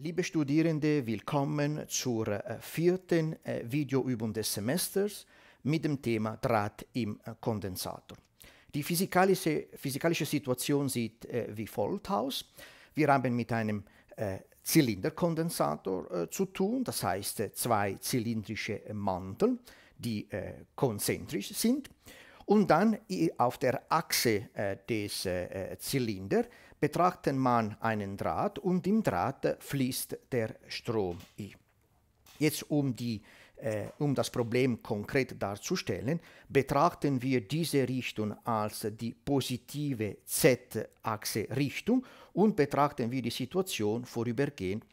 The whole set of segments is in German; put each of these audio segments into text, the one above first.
Liebe Studierende, willkommen zur äh, vierten äh, Videoübung des Semesters mit dem Thema Draht im äh, Kondensator. Die physikalische, physikalische Situation sieht wie folgt aus. Wir haben mit einem Zylinderkondensator zu tun, das heißt zwei zylindrische Mantel, die konzentrisch sind. Und dann auf der Achse des Zylinders betrachtet man einen Draht und im Draht fließt der Strom I. Jetzt um die äh, um das Problem konkret darzustellen, betrachten wir diese Richtung als die positive Z-Achse-Richtung und betrachten wir die Situation vorübergehend,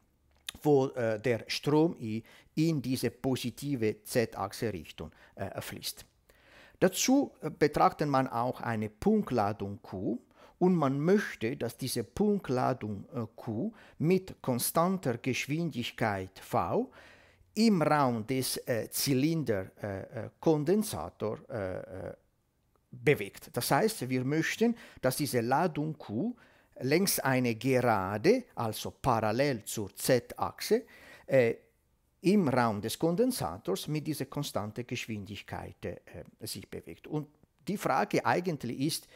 wo äh, der Strom I in diese positive Z-Achse-Richtung äh, fließt. Dazu äh, betrachten man auch eine Punktladung Q und man möchte, dass diese Punktladung äh, Q mit konstanter Geschwindigkeit V im Raum des äh, Zylinderkondensator äh äh, äh, äh, bewegt. Das heißt, wir möchten, dass diese Ladung Q längs einer Gerade, also parallel zur Z-Achse, im Raum des Kondensators mit dieser konstanten Geschwindigkeit sich bewegt. Und die Frage eigentlich ist,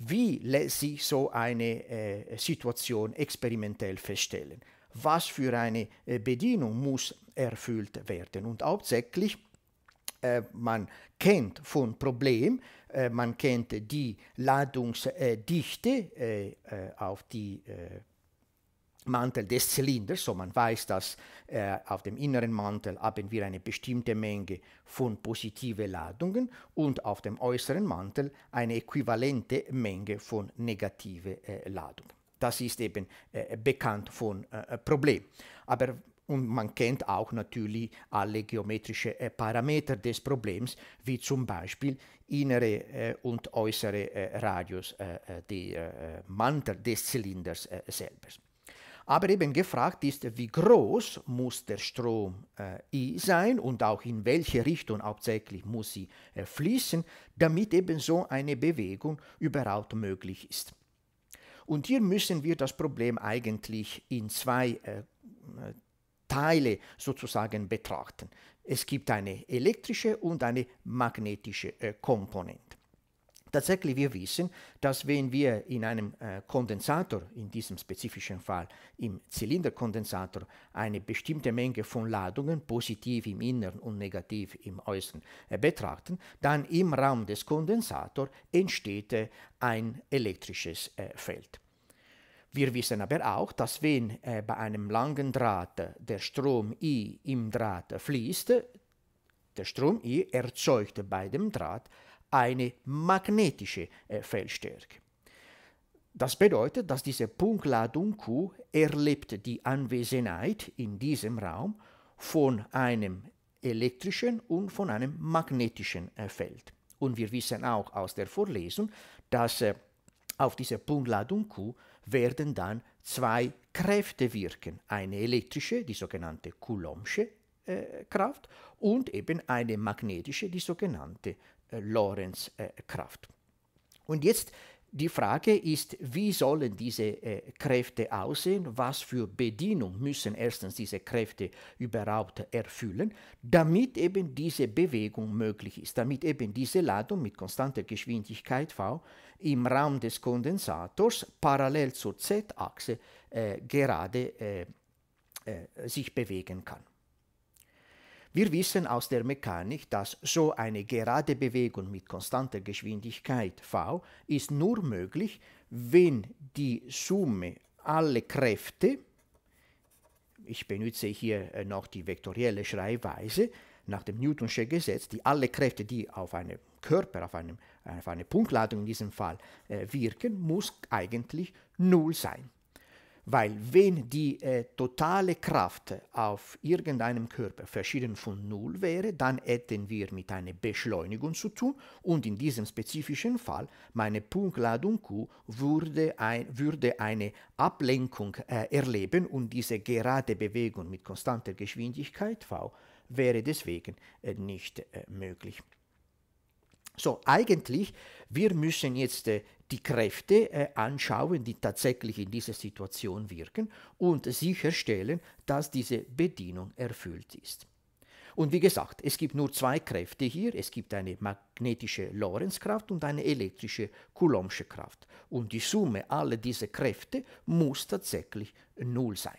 wie lässt sich so eine äh, Situation experimentell feststellen. Was für eine äh, Bedienung muss erfüllt werden? Und hauptsächlich, äh, man kennt von Problem, äh, man kennt die Ladungsdichte äh, äh, auf die Mantel des Zylinders, so man weiß, dass äh, auf dem inneren Mantel haben wir eine bestimmte Menge von positiven Ladungen und auf dem äußeren Mantel eine äquivalente Menge von negativen äh, Ladungen. Das ist eben äh, bekannt von äh, äh Problem. Aber und man kennt auch natürlich alle geometrischen äh, Parameter des Problems, wie zum Beispiel innere äh, und äußere äh, Radius äh, äh, der Mantel des Zylinders selbst. Aber eben gefragt ist, wie groß muss der Strom äh, I sein und auch in welche Richtung hauptsächlich muss sie äh, fließen, damit eben so eine Bewegung überhaupt möglich ist. Und hier müssen wir das Problem eigentlich in zwei äh, äh Teile sozusagen betrachten. Es gibt eine elektrische und eine magnetische äh, Komponente. Tatsächlich, wir wissen, dass wenn wir in einem äh, Kondensator, in diesem spezifischen Fall im Zylinderkondensator, eine bestimmte Menge von Ladungen, positiv im Inneren und negativ im Äußeren, äh, betrachten, dann im Raum des Kondensators entsteht äh, ein elektrisches äh, Feld. Wir wissen aber auch, dass wenn äh, bei einem langen Draht äh, der Strom I im Draht fließt, der Strom I erzeugt bei dem Draht eine magnetische äh, Feldstärke. Das bedeutet, dass diese Punktladung Q erlebt die Anwesenheit in diesem Raum von einem elektrischen und von einem magnetischen äh, Feld. Und wir wissen auch aus der Vorlesung, dass äh, auf diese Punktladung Q werden dann zwei Kräfte wirken. Eine elektrische, die sogenannte Coulombsche äh, Kraft, und eben eine magnetische, die sogenannte äh, Lorentz-Kraft. Äh, Und jetzt die Frage ist, wie sollen diese äh, Kräfte aussehen? Was für Bedienung müssen erstens diese Kräfte überhaupt erfüllen, damit eben diese Bewegung möglich ist, damit eben diese Ladung mit konstanter Geschwindigkeit v im Raum des Kondensators parallel zur z-Achse äh, gerade äh, sich bewegen kann. Wir wissen aus der Mechanik, dass so eine gerade Bewegung mit konstanter Geschwindigkeit v ist nur möglich, wenn die Summe aller Kräfte, ich benutze hier äh, noch die vektorielle Schreibweise nach dem Newton'sche Gesetz, die alle Kräfte, die auf einen Körper, auf, einem, auf eine Punktladung in diesem Fall äh, wirken, muss eigentlich null sein. Weil wenn die äh, totale Kraft auf irgendeinem Körper verschieden von Null wäre, dann hätten wir mit einer Beschleunigung zu tun und in diesem spezifischen Fall meine Punktladung Q würde, ein, würde eine Ablenkung äh, erleben und diese gerade Bewegung mit konstanter Geschwindigkeit V wäre deswegen äh, nicht äh, möglich. So, eigentlich, wir müssen jetzt äh, die Kräfte äh, anschauen, die tatsächlich in dieser Situation wirken und sicherstellen, dass diese Bedienung erfüllt ist. Und wie gesagt, es gibt nur zwei Kräfte hier. Es gibt eine magnetische Lorenzkraft und eine elektrische Coulombsche Kraft. Und die Summe aller dieser Kräfte muss tatsächlich null sein.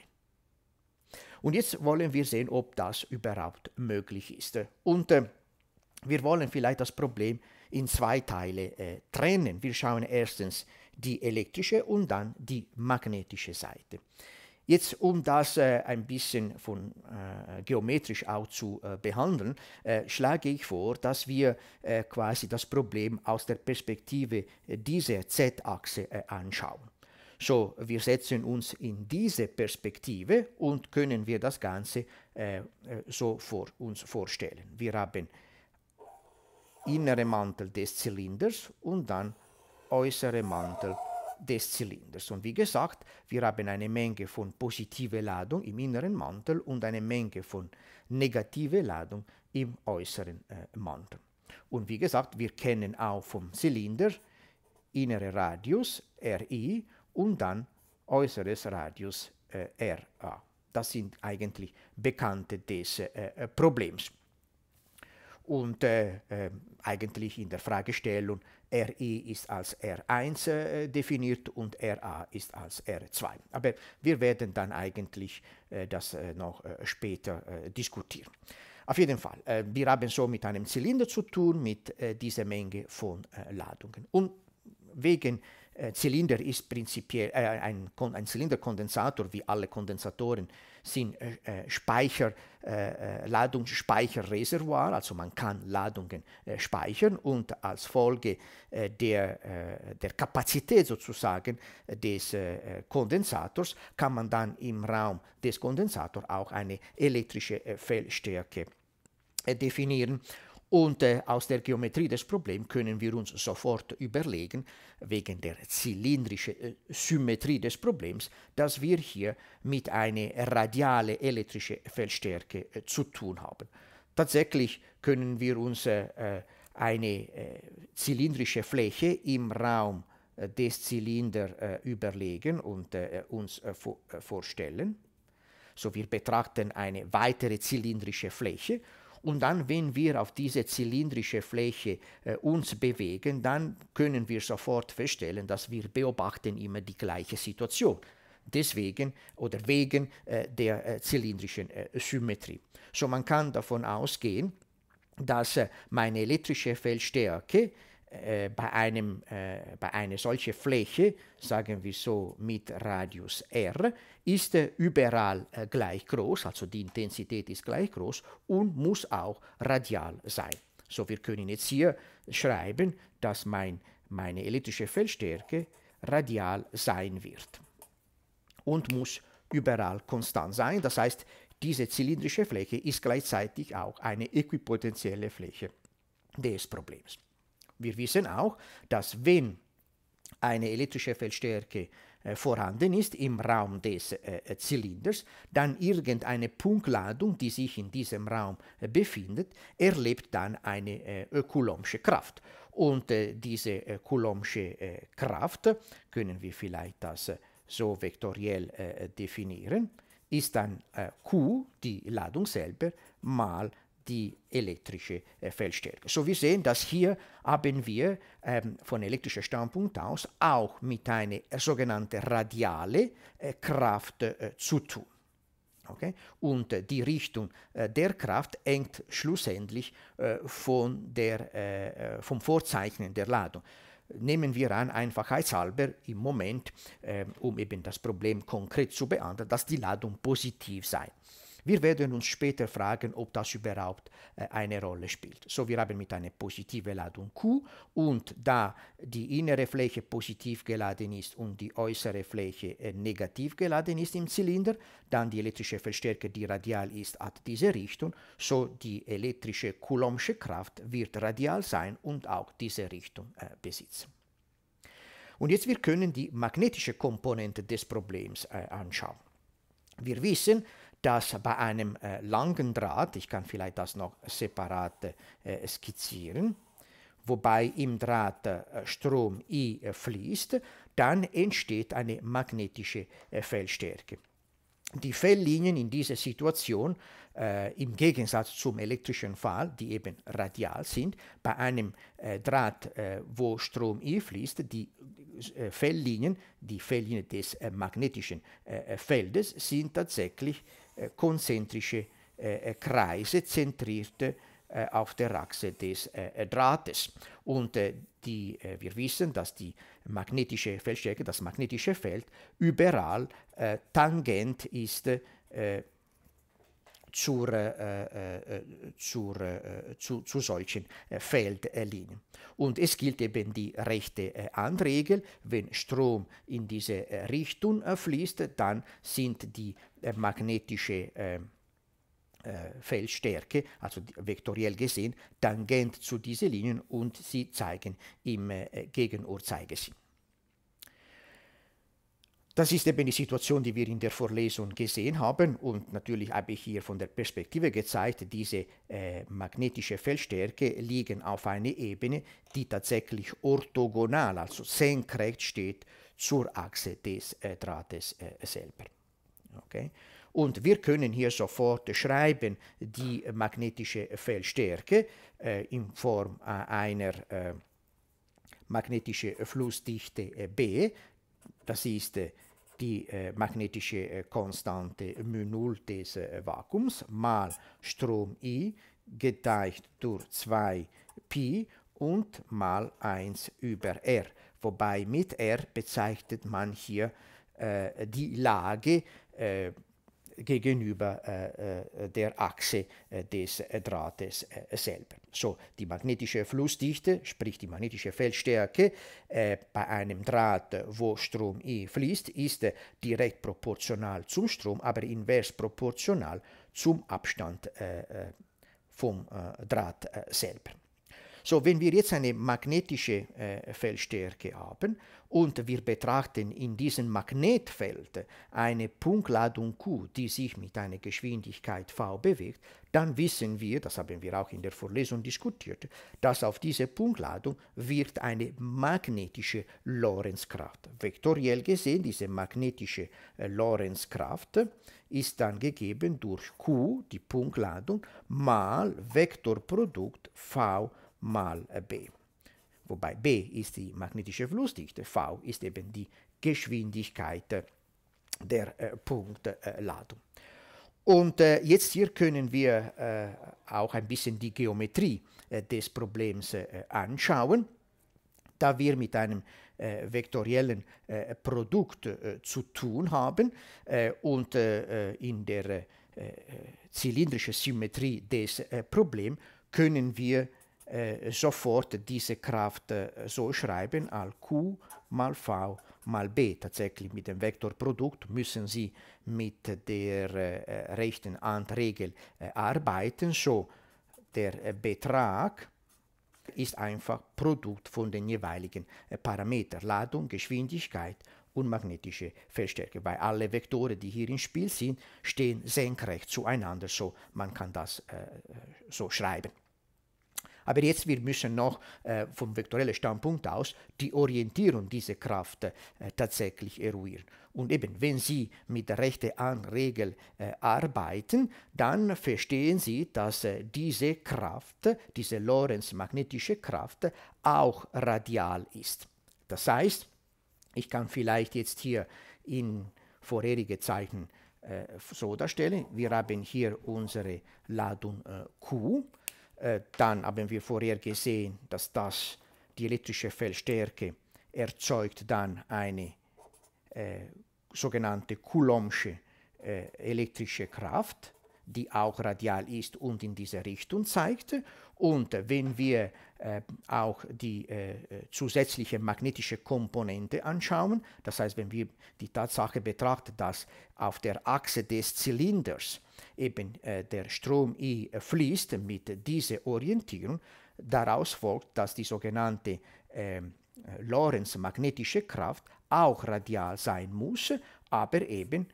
Und jetzt wollen wir sehen, ob das überhaupt möglich ist. Und äh, wir wollen vielleicht das Problem in zwei Teile äh, trennen. Wir schauen erstens die elektrische und dann die magnetische Seite. Jetzt, um das äh, ein bisschen von, äh, geometrisch auch zu äh, behandeln, äh, schlage ich vor, dass wir äh, quasi das Problem aus der Perspektive dieser Z-Achse äh, anschauen. So, wir setzen uns in diese Perspektive und können wir das Ganze so vor uns vorstellen. Wir haben innere Mantel des Zylinders und dann äußere Mantel des Zylinders. Und wie gesagt, wir haben eine Menge von positiver Ladung im inneren Mantel und eine Menge von negativer Ladung im äußeren äh, Mantel. Und wie gesagt, wir kennen auch vom Zylinder innere Radius Ri und dann äußeres Radius äh, Ra. Das sind eigentlich Bekannte des äh, äh Problems und äh, äh, eigentlich in der Fragestellung RE ist als R1 äh, definiert und RA ist als R2. Aber wir werden dann eigentlich äh, das äh, noch äh, später diskutieren. Auf jeden Fall, wir haben so mit einem Zylinder zu tun, mit dieser Menge von Ladungen. Und wegen äh, Zylinder ist prinzipiell äh, ein, ein, Zylinderkondensator, wie alle Kondensatoren sind äh, äh Speicher, äh, äh, Ladungsspeicherreservoir, also man kann Ladungen äh, speichern und als Folge der, der Kapazität sozusagen des Kondensators kann man dann im Raum des Kondensators auch eine elektrische Feldstärke definieren und äh, aus der Geometrie des Problems können wir uns sofort überlegen, wegen der zylindrischen äh, Symmetrie des Problems, dass wir hier mit einer radiale elektrischen Feldstärke äh, zu tun haben. Tatsächlich können wir uns äh, äh, eine äh, zylindrische Fläche im Raum des Zylinders überlegen und uns vorstellen. So wir betrachten eine weitere zylindrische Fläche und dann, wenn wir auf diese zylindrische Fläche äh, uns bewegen, dann können wir sofort feststellen, dass wir beobachten immer die gleiche Situation. Deswegen oder wegen äh, der äh, zylindrischen äh, Symmetrie. So man kann davon ausgehen, dass äh, meine elektrische Feldstärke äh, bei, einem, äh, bei einer solchen Fläche, sagen wir so mit Radius r, ist äh, überall gleich groß, also die Intensität ist gleich groß und muss auch radial sein. So, wir können jetzt hier schreiben, dass mein, meine elektrische Feldstärke radial sein wird und muss überall konstant sein. Das heißt, diese zylindrische Fläche ist gleichzeitig auch eine äquipotentielle Fläche des Problems. Wir wissen auch, dass wenn eine elektrische Feldstärke äh, vorhanden ist im Raum des äh, äh, Zylinders, dann irgendeine Punktladung, die sich in diesem Raum äh, befindet, erlebt dann eine äh, coulombsche Kraft. Und äh, diese coulombsche Kraft, können wir vielleicht das so vektoriell definieren, ist dann Q, die Ladung selber, mal die elektrische äh, Feldstärke. So, wir sehen, dass hier haben wir ähm, von elektrischer Standpunkt aus auch mit einer sogenannten radiale äh, Kraft äh, zu tun. Okay? Und äh, die Richtung äh, der Kraft hängt schlussendlich äh, von der, vom Vorzeichnen der Ladung nehmen wir an, einfachheitshalber im Moment, äh, um eben das Problem konkret zu beantworten, dass die Ladung positiv sei. Wir werden uns später fragen, ob das überhaupt äh, eine Rolle spielt. So, wir haben mit einer positiven Ladung Q und da die innere Fläche positiv geladen ist und die äußere Fläche äh, negativ geladen ist im Zylinder, dann die elektrische Verstärker, die radial ist, hat diese Richtung, so die elektrische Coulombsche Kraft wird radial sein und auch diese Richtung äh, besitzen. Und jetzt wir können die magnetische Komponente des Problems äh, anschauen. Wir wissen, dass bei einem äh, langen Draht, ich kann vielleicht das noch separat äh, skizzieren, wobei im Draht äh, Strom I äh, fließt, dann entsteht eine magnetische äh, Feldstärke. Die Felllinien in dieser Situation, äh, im Gegensatz zum elektrischen Fall, die eben radial sind, bei einem äh, Draht, äh, wo Strom I fließt, die Felllinien, die Feldlinien des magnetischen Feldes, sind tatsächlich konzentrische eh, eh, eh, Kreise zentriert auf der Achse des Drahtes. Und die, wir wissen, dass die magnetische Feldstärke, das magnetische Feld überall tangent ist zur, äh, äh, äh zur, äh, zu, zu, solchen Feldlinien. Und es gilt eben die rechte Anregel, wenn Strom in diese Richtung fließt, dann sind die magnetische ähm, äh, Feldstärke, also vektoriell gesehen, tangent zu diesen Linien und sie zeigen im äh, Gegenuhrzeigersinn. Das ist eben die Situation, die wir in der Vorlesung gesehen haben. Und natürlich habe ich hier von der Perspektive gezeigt, diese äh, magnetische Feldstärke liegen auf einer Ebene, die tatsächlich orthogonal, also senkrecht steht zur Achse des äh, Drahtes äh, selber. Okay? Und wir können hier sofort schreiben die magnetische Feldstärke äh, in Form äh, einer äh, magnetischen Flussdichte B das ist äh, die äh, magnetische äh, Konstante μ0 des Vakuums mal Strom I geteilt durch 2pi und mal 1 über R. Wobei mit R bezeichnet man hier die Lage, gegenüber äh, äh, der Achse äh, des Drahtes selber. So, die magnetische Flussdichte, sprich die magnetische Feldstärke bei einem Draht, wo Strom I e fließt, ist direkt proportional zum Strom, aber invers proportional zum Abstand vom Draht selber. So, wenn wir jetzt eine magnetische äh, Feldstärke haben und wir betrachten in diesem Magnetfeld eine Punktladung Q, die sich mit einer Geschwindigkeit v bewegt, dann wissen wir, das haben wir auch in der Vorlesung diskutiert, dass auf diese Punktladung wirkt eine magnetische Lorentzkraft. Vektoriell gesehen, diese magnetische äh, Lorentzkraft ist dann gegeben durch Q, die Punktladung, mal Vektorprodukt v mal äh, b. Wobei b ist die magnetische Flussdichte, v ist eben die Geschwindigkeit äh, der äh, Punktladung. Äh, und äh, jetzt hier können wir äh, auch ein bisschen die Geometrie des Problems anschauen. Da wir mit einem vektoriellen Produkt zu tun haben und in der zylindrischen Symmetrie des Problems können wir äh, sofort diese Kraft äh, so schreiben als Q mal V mal B. Tatsächlich mit dem Vektorprodukt müssen Sie mit der äh, rechten Handregel äh, arbeiten. So der Betrag ist einfach Produkt von den jeweiligen Parametern Ladung, Geschwindigkeit und magnetische Feldstärke, weil alle Vektoren, die hier im Spiel sind, stehen senkrecht zueinander, so man kann das so schreiben. Aber jetzt wir müssen noch äh, vom vektorellen Standpunkt aus die Orientierung dieser Kraft äh, tatsächlich eruieren. Und eben, wenn Sie mit der rechten Anregel äh, arbeiten, dann verstehen Sie, dass äh, diese Kraft, diese Lorentz-magnetische Kraft, auch radial ist. Das heißt, ich kann vielleicht jetzt hier in vorherige Zeichen äh, so darstellen. Wir haben hier unsere Ladung äh, Q äh, dann haben wir vorher gesehen, dass das, die elektrische Feldstärke erzeugt dann eine äh, sogenannte Coulombsche äh, elektrische Kraft, die auch radial ist und in diese Richtung zeigt. Und wenn wir äh, auch die äh, zusätzliche magnetische Komponente anschauen, das heißt, wenn wir die Tatsache betrachten, dass auf der Achse des Zylinders eben äh, der Strom I äh, fließt mit dieser Orientierung, daraus folgt, dass die sogenannte ähm, Lorentz magnetische Kraft auch radial sein muss, aber eben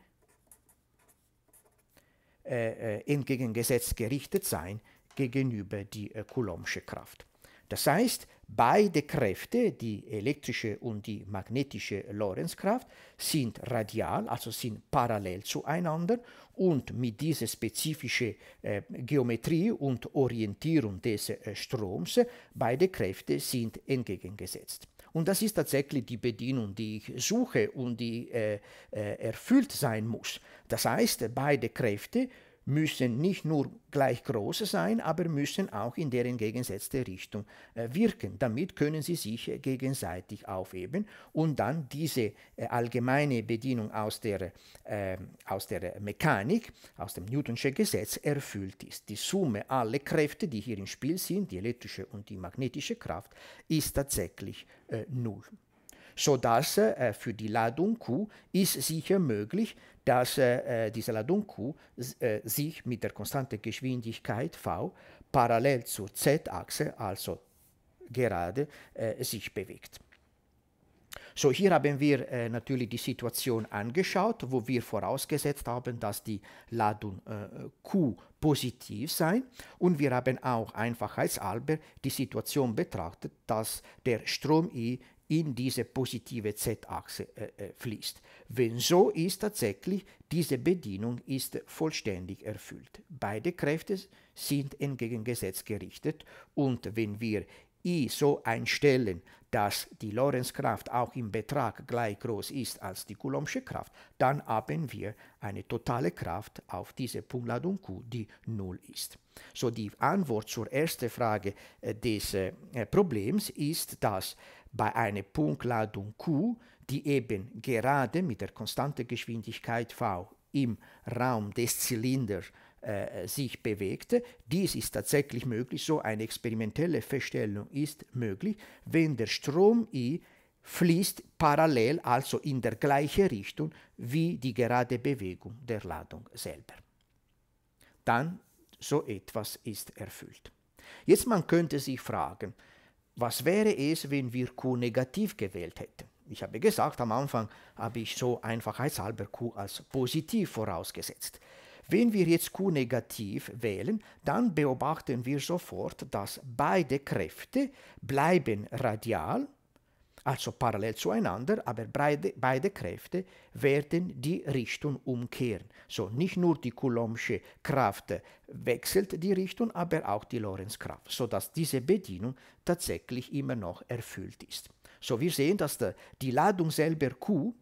äh, entgegengesetzt gerichtet sein gegenüber die Coulombsche Kraft. Das heißt, beide Kräfte, die elektrische und die magnetische Lorentzkraft, sind radial, also sind parallel zueinander und mit dieser spezifischen äh, Geometrie und Orientierung des äh, Stroms, äh, beide Kräfte sind entgegengesetzt. Und das ist tatsächlich die Bedienung, die ich suche und die äh, äh erfüllt sein muss. Das heißt, beide Kräfte müssen nicht nur gleich groß sein, aber müssen auch in der entgegengesetzte Richtung äh, wirken. Damit können sie sich äh, gegenseitig aufheben und dann diese äh, allgemeine Bedienung aus der, ähm, aus der Mechanik, aus dem Newton'sche Gesetz erfüllt ist. Die Summe aller Kräfte, die hier im Spiel sind, die elektrische und die magnetische Kraft, ist tatsächlich äh, null sodass äh, für die Ladung Q ist sicher möglich, dass äh, äh diese Ladungkuh äh, sich mit der konstanten Geschwindigkeit v parallel zur z-Achse, also gerade, äh, sich bewegt. So, hier haben wir äh, natürlich die Situation angeschaut, wo wir vorausgesetzt haben, dass die Ladung äh, Q positiv sei. Und wir haben auch einfachheitshalber die Situation betrachtet, dass der Strom I in diese positive Z-Achse äh, äh, fließt. Wenn so ist tatsächlich, diese Bedienung ist vollständig erfüllt. Beide Kräfte sind entgegengesetzt gerichtet und wenn wir I so einstellen, dass die Lorentzkraft auch im Betrag gleich groß ist als die Coulombsche Kraft, dann haben wir eine totale Kraft auf diese Punktladung Q, die 0 ist. So die Antwort zur ersten Frage äh, des äh, äh Problems ist, dass bei einer Punktladung Q, die eben gerade mit der konstanten Geschwindigkeit V im Raum des Zylinders äh, sich bewegte. Dies ist tatsächlich möglich, so eine experimentelle Feststellung ist möglich, wenn der Strom I fließt parallel, also in der gleichen Richtung wie die gerade Bewegung der Ladung selber. Dann so etwas ist erfüllt. Jetzt man könnte sich fragen, was wäre es, wenn wir Q negativ gewählt hätten? Ich habe gesagt, am Anfang habe ich so einfachheitshalber Q als positiv vorausgesetzt. Wenn wir jetzt Q negativ wählen, dann beobachten wir sofort, dass beide Kräfte bleiben radial also parallel zueinander, aber beide, beide Kräfte werden die Richtung umkehren. So nicht nur die Coulombsche Kraft wechselt die Richtung, aber auch die Lorentzkraft, sodass diese Bedienung tatsächlich immer noch erfüllt ist. So wir sehen, dass der, die Ladung selber Q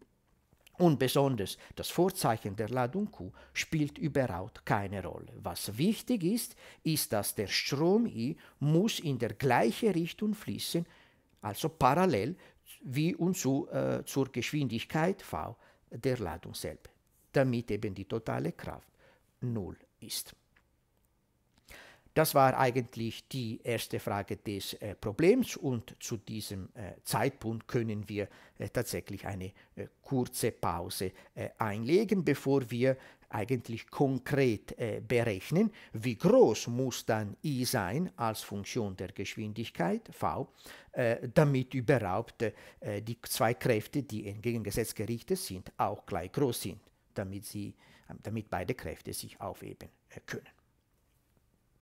und besonders das Vorzeichen der Ladung Q spielt überhaupt keine Rolle. Was wichtig ist, ist, dass der Strom I muss in der gleichen Richtung fließen, also parallel wie und zu, äh, zur Geschwindigkeit v der Ladung selbst, damit eben die totale Kraft 0 ist. Das war eigentlich die erste Frage des äh, Problems und zu diesem äh, Zeitpunkt können wir äh, tatsächlich eine äh, kurze Pause äh, einlegen, bevor wir eigentlich konkret äh, berechnen, wie groß muss dann i sein als Funktion der Geschwindigkeit v, äh, damit überhaupt äh, die zwei Kräfte, die entgegengesetzt gerichtet sind, auch gleich groß sind, damit, sie, äh, damit beide Kräfte sich aufheben äh, können.